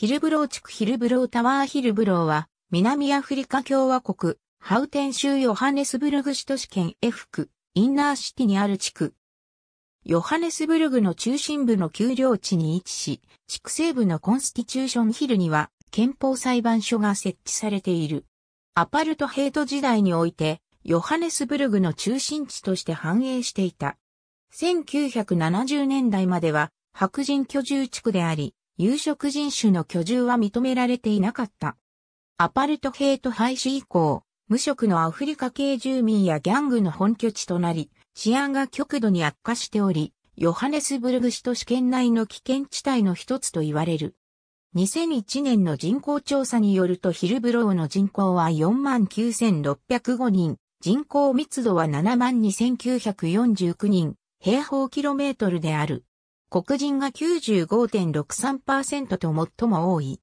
ヒルブロー地区ヒルブロータワーヒルブローは、南アフリカ共和国、ハウテン州ヨハネスブルグ市都市圏 F 区、インナーシティにある地区。ヨハネスブルグの中心部の丘陵地に位置し、地区西部のコンスティチューションヒルには、憲法裁判所が設置されている。アパルトヘイト時代において、ヨハネスブルグの中心地として繁栄していた。1970年代までは白人居住地区であり、有色人種の居住は認められていなかった。アパルトヘイト廃止以降、無職のアフリカ系住民やギャングの本拠地となり、治安が極度に悪化しており、ヨハネスブルグ市都市験内の危険地帯の一つと言われる。2001年の人口調査によるとヒルブローの人口は49,605人、人口密度は72,949人、平方キロメートルである。黒人が95.63%と最も多い。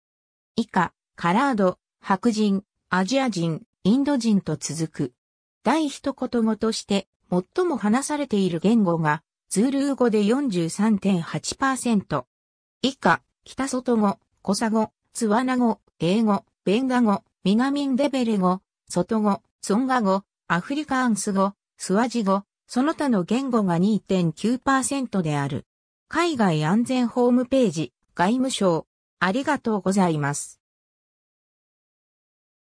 以下、カラード、白人、アジア人、インド人と続く。第一言語として最も話されている言語が、ズールー語で43.8%。以下、北外語、コサ語、ツワナ語、英語、ベンガ語、南ンデベレ語、外語、ソンガ語、アフリカアンス語、スワジ語、その他の言語が2.9%である。海外安全ホームページ、外務省。ありがとうございます。